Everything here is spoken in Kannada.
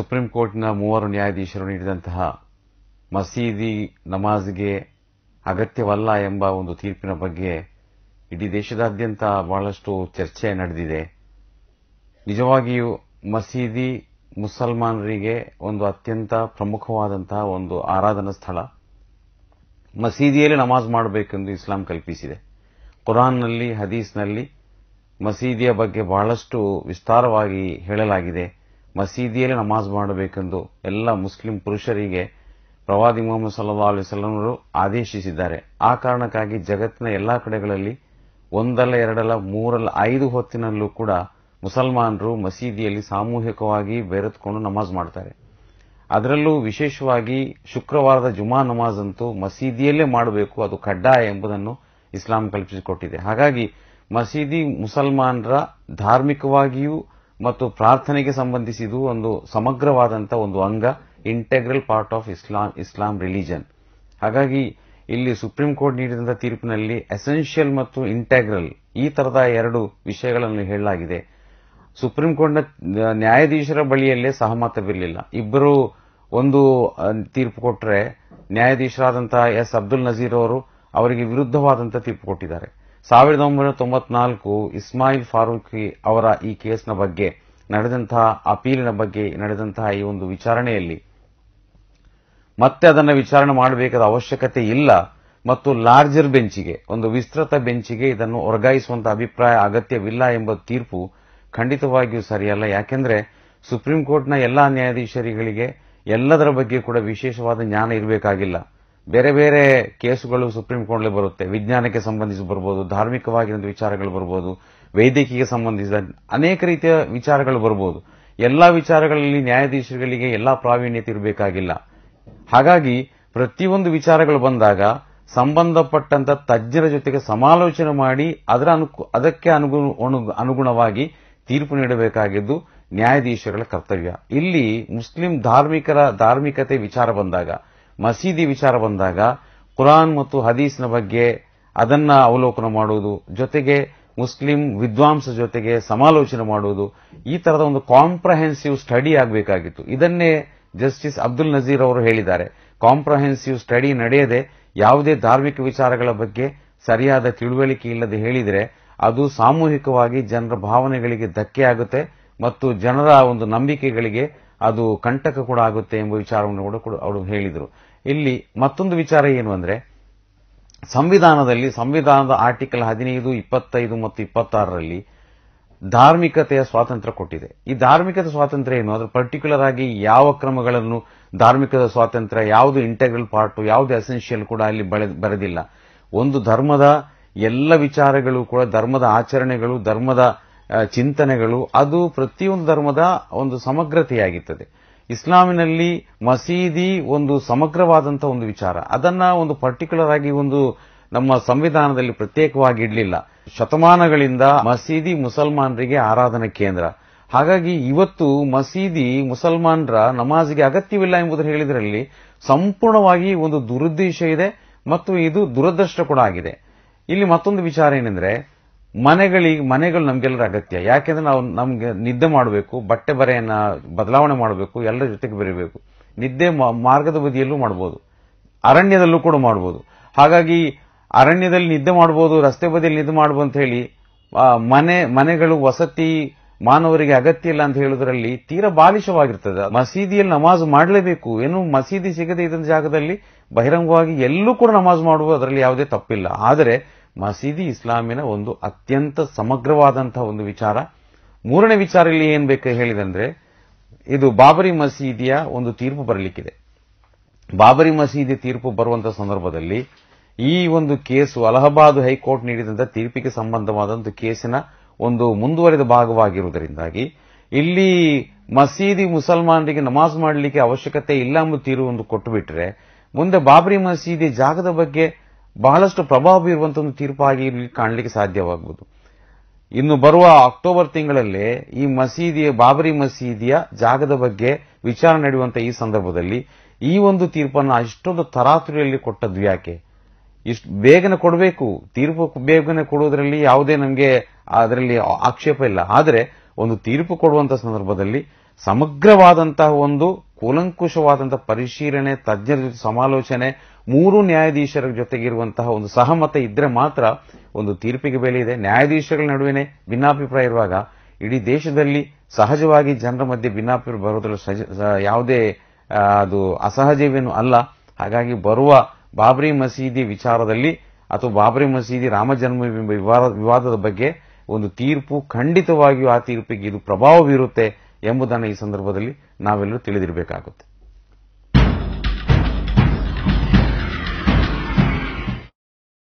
ಸುಪ್ರೀಂ ಕೋರ್ಟ್ನ ಮೂವರು ನ್ಯಾಯಾಧೀಶರು ನೀಡಿದಂತಹ ಮಸೀದಿ ನಮಾಜ್ಗೆ ಅಗತ್ಯವಲ್ಲ ಎಂಬ ಒಂದು ತೀರ್ಪಿನ ಬಗ್ಗೆ ಇಡೀ ದೇಶದಾದ್ಯಂತ ಬಹಳಷ್ಟು ಚರ್ಚೆ ನಡೆದಿದೆ ನಿಜವಾಗಿಯೂ ಮಸೀದಿ ಮುಸಲ್ಮಾನರಿಗೆ ಒಂದು ಅತ್ಯಂತ ಪ್ರಮುಖವಾದಂತಹ ಒಂದು ಆರಾಧನಾ ಸ್ಥಳ ಮಸೀದಿಯಲ್ಲಿ ನಮಾಜ್ ಮಾಡಬೇಕೆಂದು ಇಸ್ಲಾಂ ಕಲ್ಪಿಸಿದೆ ಕುರಾನ್ನಲ್ಲಿ ಹದೀಸ್ನಲ್ಲಿ ಮಸೀದಿಯ ಬಗ್ಗೆ ಬಹಳಷ್ಟು ವಿಸ್ತಾರವಾಗಿ ಹೇಳಲಾಗಿದೆ ಮಸೀದಿಯಲ್ಲಿ ನಮಾಜ್ ಮಾಡಬೇಕೆಂದು ಎಲ್ಲ ಮುಸ್ಲಿಂ ಪುರುಷರಿಗೆ ಪ್ರವಾದಿ ಮೊಹಮ್ಮದ್ ಸಲ್ಲಾ ಅವರು ಆದೇಶಿಸಿದ್ದಾರೆ ಆ ಕಾರಣಕ್ಕಾಗಿ ಜಗತ್ತಿನ ಎಲ್ಲಾ ಕಡೆಗಳಲ್ಲಿ ಒಂದಲ್ಲ ಎರಡಲ್ಲ ಮೂರಲ್ಲ ಐದು ಹೊತ್ತಿನಲ್ಲೂ ಕೂಡ ಮುಸಲ್ಮಾನರು ಮಸೀದಿಯಲ್ಲಿ ಸಾಮೂಹಿಕವಾಗಿ ಬೆರೆತುಕೊಂಡು ನಮಾಜ್ ಮಾಡ್ತಾರೆ ಅದರಲ್ಲೂ ವಿಶೇಷವಾಗಿ ಶುಕ್ರವಾರದ ಜುಮಾ ನಮಾಜ್ ಅಂತೂ ಮಸೀದಿಯಲ್ಲೇ ಮಾಡಬೇಕು ಅದು ಕಡ್ಡಾಯ ಎಂಬುದನ್ನು ಇಸ್ಲಾಂ ಕಲ್ಪಿಸಿಕೊಟ್ಟಿದೆ ಹಾಗಾಗಿ ಮಸೀದಿ ಮುಸಲ್ಮಾನರ ಧಾರ್ಮಿಕವಾಗಿಯೂ ಮತ್ತು ಪ್ರಾರ್ಥನೆಗೆ ಸಂಬಂಧಿಸಿದು ಒಂದು ಸಮಗ್ರವಾದಂಥ ಒಂದು ಅಂಗ integral part of Islam Islam religion ಹಾಗಾಗಿ ಇಲ್ಲಿ ಸುಪ್ರೀಂ ಕೋರ್ಟ್ ನೀಡಿದಂಥ ತೀರ್ಪಿನಲ್ಲಿ ಎಸೆನ್ಷಿಯಲ್ ಮತ್ತು ಇಂಟೆಗ್ರಲ್ ಈ ತರದ ಎರಡು ವಿಷಯಗಳನ್ನು ಹೇಳಲಾಗಿದೆ ಸುಪ್ರೀಂ ಕೋರ್ಟ್ನ ನ್ಯಾಯಾಧೀಶರ ಬಳಿಯಲ್ಲೇ ಸಹಮತವಿರಲಿಲ್ಲ ಇಬ್ಬರು ಒಂದು ತೀರ್ಪು ಕೊಟ್ಟರೆ ನ್ಯಾಯಾಧೀಶರಾದಂತಹ ಎಸ್ ಅಬ್ದುಲ್ ನಜೀರ್ ಅವರು ಅವರಿಗೆ ವಿರುದ್ಧವಾದಂತಹ ತೀರ್ಪು ಕೊಟ್ಟಿದ್ದಾರೆ ಸಾವಿರದ ಒಂಬೈನೂರ ತೊಂಬತ್ನಾಲ್ಕು ಇಸ್ಮಾಯಿಲ್ ಫಾರೂಖಿ ಅವರ ಈ ಕೇಸ್ನ ಬಗ್ಗೆ ನಡೆದಂತಹ ಅಪೀಲಿನ ಬಗ್ಗೆ ನಡೆದಂತಹ ಈ ಒಂದು ವಿಚಾರಣೆಯಲ್ಲಿ ಮತ್ತೆ ಅದನ್ನು ವಿಚಾರಣೆ ಮಾಡಬೇಕಾದ ಅವಶ್ಯಕತೆ ಇಲ್ಲ ಮತ್ತು ಲಾರ್ಜರ್ ಬೆಂಚಿಗೆ ಒಂದು ವಿಸ್ತೃತ ಬೆಂಚಿಗೆ ಇದನ್ನು ವರ್ಗಾಯಿಸುವಂತಹ ಅಭಿಪ್ರಾಯ ಅಗತ್ಯವಿಲ್ಲ ಎಂಬ ತೀರ್ಪು ಖಂಡಿತವಾಗಿಯೂ ಸರಿಯಲ್ಲ ಯಾಕೆಂದರೆ ಸುಪ್ರೀಂ ಕೋರ್ಟ್ನ ಎಲ್ಲಾ ನ್ಯಾಯಾಧೀಶರಿಗಳಿಗೆ ಎಲ್ಲದರ ಬಗ್ಗೆ ಕೂಡ ವಿಶೇಷವಾದ ಜ್ಞಾನ ಇರಬೇಕಾಗಿಲ್ಲ ಬೇರೆ ಬೇರೆ ಕೇಸುಗಳು ಸುಪ್ರೀಂ ಕೋರ್ಟ್ಲಿ ಬರುತ್ತೆ ವಿಜ್ಞಾನಕ್ಕೆ ಸಂಬಂಧಿಸಿ ಬರ್ಬೋದು ಧಾರ್ಮಿಕವಾಗಿರುವಂಥ ವಿಚಾರಗಳು ಬರ್ಬೋದು ವೈದ್ಯಕೀಯ ಸಂಬಂಧಿಸಿದ ಅನೇಕ ರೀತಿಯ ವಿಚಾರಗಳು ಬರ್ಬೋದು ಎಲ್ಲಾ ವಿಚಾರಗಳಲ್ಲಿ ನ್ಯಾಯಾಧೀಶಗಳಿಗೆ ಎಲ್ಲಾ ಪ್ರಾವೀಣ್ಯತೆ ಇರಬೇಕಾಗಿಲ್ಲ ಹಾಗಾಗಿ ಪ್ರತಿಯೊಂದು ವಿಚಾರಗಳು ಬಂದಾಗ ಸಂಬಂಧಪಟ್ಟಂತ ತಜ್ಞರ ಜೊತೆಗೆ ಸಮಾಲೋಚನೆ ಮಾಡಿ ಅದರ ಅದಕ್ಕೆ ಅನುಗುಣವಾಗಿ ತೀರ್ಪು ನೀಡಬೇಕಾಗಿದ್ದು ನ್ಯಾಯಾಧೀಶಗಳ ಕರ್ತವ್ಯ ಇಲ್ಲಿ ಮುಸ್ಲಿಂ ಧಾರ್ಮಿಕರ ಧಾರ್ಮಿಕತೆ ವಿಚಾರ ಬಂದಾಗ ಮಸೀದಿ ವಿಚಾರ ಬಂದಾಗ ಕುರಾನ್ ಮತ್ತು ಹದೀಸ್ನ ಬಗ್ಗೆ ಅದನ್ನ ಅವಲೋಕನ ಮಾಡುವುದು ಜೊತೆಗೆ ಮುಸ್ಲಿಂ ವಿದ್ವಾಂಸ ಜೊತೆಗೆ ಸಮಾಲೋಚನೆ ಮಾಡುವುದು ಈ ತರದ ಒಂದು ಕಾಂಪ್ರಹೆನ್ಸಿವ್ ಸ್ಟಡಿ ಆಗಬೇಕಾಗಿತ್ತು ಇದನ್ನೇ ಜಸ್ಟಿಸ್ ಅಬ್ದುಲ್ ನಜೀರ್ ಅವರು ಹೇಳಿದ್ದಾರೆ ಕಾಂಪ್ರಹೆನ್ಸಿವ್ ಸ್ಟಡಿ ನಡೆಯದೆ ಯಾವುದೇ ಧಾರ್ಮಿಕ ವಿಚಾರಗಳ ಬಗ್ಗೆ ಸರಿಯಾದ ತಿಳುವಳಿಕೆ ಇಲ್ಲದೆ ಹೇಳಿದರೆ ಅದು ಸಾಮೂಹಿಕವಾಗಿ ಜನರ ಭಾವನೆಗಳಿಗೆ ಧಕ್ಕೆಯಾಗುತ್ತೆ ಮತ್ತು ಜನರ ಒಂದು ನಂಬಿಕೆಗಳಿಗೆ ಅದು ಕಂಟಕ ಕೂಡ ಆಗುತ್ತೆ ಎಂಬ ವಿಚಾರವನ್ನು ಕೂಡ ಅವರು ಹೇಳಿದರು ಇಲ್ಲಿ ಮತ್ತೊಂದು ವಿಚಾರ ಏನು ಅಂದ್ರೆ ಸಂವಿಧಾನದಲ್ಲಿ ಸಂವಿಧಾನದ ಆರ್ಟಿಕಲ್ ಹದಿನೈದು ಇಪ್ಪತ್ತೈದು ಮತ್ತು ಇಪ್ಪತ್ತಾರರಲ್ಲಿ ಧಾರ್ಮಿಕತೆಯ ಸ್ವಾತಂತ್ರ್ಯ ಕೊಟ್ಟಿದೆ ಈ ಧಾರ್ಮಿಕದ ಸ್ವಾತಂತ್ರ್ಯ ಏನು ಅದ್ರ ಪರ್ಟಿಕ್ಯುಲರ್ ಆಗಿ ಯಾವ ಕ್ರಮಗಳನ್ನು ಧಾರ್ಮಿಕದ ಸ್ವಾತಂತ್ರ್ಯ ಯಾವುದು ಇಂಟೆಗ್ರಲ್ ಪಾರ್ಟು ಯಾವುದು ಎಸೆನ್ಷಿಯಲ್ ಕೂಡ ಅಲ್ಲಿ ಬರೆದಿಲ್ಲ ಒಂದು ಧರ್ಮದ ಎಲ್ಲ ವಿಚಾರಗಳು ಕೂಡ ಧರ್ಮದ ಆಚರಣೆಗಳು ಧರ್ಮದ ಚಿಂತನೆಗಳು ಅದು ಪ್ರತಿಯೊಂದು ಧರ್ಮದ ಒಂದು ಸಮಗ್ರತೆಯಾಗಿರ್ತದೆ ಇಸ್ಲಾಮಿನಲ್ಲಿ ಮಸೀದಿ ಒಂದು ಸಮಗ್ರವಾದಂತಹ ಒಂದು ವಿಚಾರ ಅದನ್ನ ಒಂದು ಪರ್ಟಿಕ್ಯುಲರ್ ಆಗಿ ಒಂದು ನಮ್ಮ ಸಂವಿಧಾನದಲ್ಲಿ ಪ್ರತ್ಯೇಕವಾಗಿ ಇಡಲಿಲ್ಲ ಶತಮಾನಗಳಿಂದ ಮಸೀದಿ ಮುಸಲ್ಮಾನರಿಗೆ ಆರಾಧನಾ ಕೇಂದ್ರ ಹಾಗಾಗಿ ಇವತ್ತು ಮಸೀದಿ ಮುಸಲ್ಮಾನರ ನಮಾಜ್ಗೆ ಅಗತ್ಯವಿಲ್ಲ ಎಂಬುದನ್ನು ಹೇಳಿದರಲ್ಲಿ ಸಂಪೂರ್ಣವಾಗಿ ಒಂದು ದುರುದ್ದೇಶ ಇದೆ ಮತ್ತು ಇದು ದುರದೃಷ್ಟ ಕೂಡ ಆಗಿದೆ ಇಲ್ಲಿ ಮತ್ತೊಂದು ವಿಚಾರ ಏನೆಂದರೆ ಮನೆಗಳಿಗೆ ಮನೆಗಳು ನಮ್ಗೆಲ್ಲರ ಅಗತ್ಯ ಯಾಕೆಂದ್ರೆ ನಾವು ನಮಗೆ ನಿದ್ದೆ ಮಾಡಬೇಕು ಬಟ್ಟೆ ಬರೆಯನ್ನ ಬದಲಾವಣೆ ಮಾಡಬೇಕು ಎಲ್ಲರ ಜೊತೆಗೆ ಬರೀಬೇಕು ನಿದ್ದೆ ಮಾರ್ಗದ ಬದಿಯಲ್ಲೂ ಮಾಡ್ಬೋದು ಅರಣ್ಯದಲ್ಲೂ ಕೂಡ ಮಾಡ್ಬೋದು ಹಾಗಾಗಿ ಅರಣ್ಯದಲ್ಲಿ ನಿದ್ದೆ ಮಾಡ್ಬೋದು ರಸ್ತೆ ಬದಿಯಲ್ಲಿ ನಿದ್ದೆ ಮಾಡಬಹುದು ಅಂತ ಹೇಳಿ ಮನೆ ಮನೆಗಳು ವಸತಿ ಮಾನವರಿಗೆ ಅಗತ್ಯ ಇಲ್ಲ ಅಂತ ಹೇಳೋದ್ರಲ್ಲಿ ತೀರ ಬಾಲಿಶವಾಗಿರ್ತದೆ ಮಸೀದಿಯಲ್ಲಿ ನಮಾಜ್ ಮಾಡಲೇಬೇಕು ಏನು ಮಸೀದಿ ಸಿಗದೆ ಇದ್ದ ಜಾಗದಲ್ಲಿ ಬಹಿರಂಗವಾಗಿ ಎಲ್ಲೂ ಕೂಡ ನಮಾಜ್ ಮಾಡುವುದು ಅದರಲ್ಲಿ ಯಾವುದೇ ತಪ್ಪಿಲ್ಲ ಆದರೆ ಮಸೀದಿ ಇಸ್ಲಾಮಿನ ಒಂದು ಅತ್ಯಂತ ಸಮಗ್ರವಾದಂತಹ ಒಂದು ವಿಚಾರ ಮೂರನೇ ವಿಚಾರ ಇಲ್ಲಿ ಏನ್ ಬೇಕು ಹೇಳಿದಂದ್ರೆ ಇದು ಬಾಬರಿ ಮಸೀದಿಯ ಒಂದು ತೀರ್ಪು ಬರಲಿಕ್ಕಿದೆ ಬಾಬರಿ ಮಸೀದಿ ತೀರ್ಪು ಬರುವಂತಹ ಸಂದರ್ಭದಲ್ಲಿ ಈ ಒಂದು ಕೇಸು ಅಲಹಾಬಾದ್ ಹೈಕೋರ್ಟ್ ನೀಡಿದಂತಹ ತೀರ್ಪಿಗೆ ಸಂಬಂಧವಾದಂತಹ ಕೇಸಿನ ಒಂದು ಮುಂದುವರೆದ ಭಾಗವಾಗಿರುವುದರಿಂದಾಗಿ ಇಲ್ಲಿ ಮಸೀದಿ ಮುಸಲ್ಮಾನರಿಗೆ ನಮಾಜ್ ಮಾಡಲಿಕ್ಕೆ ಅವಶ್ಯಕತೆ ಇಲ್ಲ ಎಂಬ ಒಂದು ಕೊಟ್ಟು ಬಿಟ್ಟರೆ ಮುಂದೆ ಬಾಬರಿ ಮಸೀದಿ ಜಾಗದ ಬಗ್ಗೆ ಬಹಳಷ್ಟು ಪ್ರಭಾವ ಬೀರುವಂತಹ ಒಂದು ತೀರ್ಪು ಇಲ್ಲಿ ಕಾಣಲಿಕ್ಕೆ ಸಾಧ್ಯವಾಗುವುದು ಇನ್ನು ಬರುವ ಅಕ್ಟೋಬರ್ ತಿಂಗಳಲ್ಲಿ ಈ ಮಸೀದಿಯ ಬಾಬರಿ ಮಸೀದಿಯ ಜಾಗದ ಬಗ್ಗೆ ವಿಚಾರ ನಡೆಯುವಂತಹ ಈ ಸಂದರ್ಭದಲ್ಲಿ ಈ ಒಂದು ತೀರ್ಪನ್ನು ಅಷ್ಟೊಂದು ತರಾತುರಿಯಲ್ಲಿ ಕೊಟ್ಟದ್ದು ಯಾಕೆ ಇಷ್ಟು ಬೇಗನೆ ಕೊಡಬೇಕು ತೀರ್ಪು ಬೇಗನೆ ಕೊಡುವುದರಲ್ಲಿ ಯಾವುದೇ ನಮಗೆ ಅದರಲ್ಲಿ ಆಕ್ಷೇಪ ಇಲ್ಲ ಆದರೆ ಒಂದು ತೀರ್ಪು ಕೊಡುವಂತಹ ಸಂದರ್ಭದಲ್ಲಿ ಸಮಗ್ರವಾದಂತಹ ಒಂದು ಕೂಲಂಕುಷವಾದಂತಹ ಪರಿಶೀಲನೆ ತಜ್ಞರ ಜೊತೆ ಸಮಾಲೋಚನೆ ಮೂರು ನ್ಯಾಯಾಧೀಶರ ಜೊತೆಗಿರುವಂತಹ ಒಂದು ಸಹಮತ ಇದ್ರೆ ಮಾತ್ರ ಒಂದು ತೀರ್ಪಿಗೆ ಬೆಲೆ ಇದೆ ನ್ಯಾಯಾಧೀಶಗಳ ನಡುವೆನೇ ಭಿನ್ನಾಭಿಪ್ರಾಯ ಇರುವಾಗ ಇಡೀ ದೇಶದಲ್ಲಿ ಸಹಜವಾಗಿ ಜನರ ಮಧ್ಯೆ ಭಿನ್ನಾಭಿಪ್ರಾಯ ಬರುವುದರ ಯಾವುದೇ ಅದು ಅಸಹಜವೇನು ಅಲ್ಲ ಹಾಗಾಗಿ ಬರುವ ಬಾಬ್ರಿ ಮಸೀದಿ ವಿಚಾರದಲ್ಲಿ ಅಥವಾ ಬಾಬ್ರಿ ಮಸೀದಿ ರಾಮಜನ್ಮಭೂಮಿ ವಿವಾದದ ಬಗ್ಗೆ ಒಂದು ತೀರ್ಪು ಖಂಡಿತವಾಗಿಯೂ ಆ ತೀರ್ಪಿಗೆ ಇದು ಪ್ರಭಾವ ಬೀರುತ್ತೆ ಎಂಬುದನ್ನು ಈ ಸಂದರ್ಭದಲ್ಲಿ ನಾವೆಲ್ಲರೂ ತಿಳಿದಿರಬೇಕಾಗುತ್ತೆ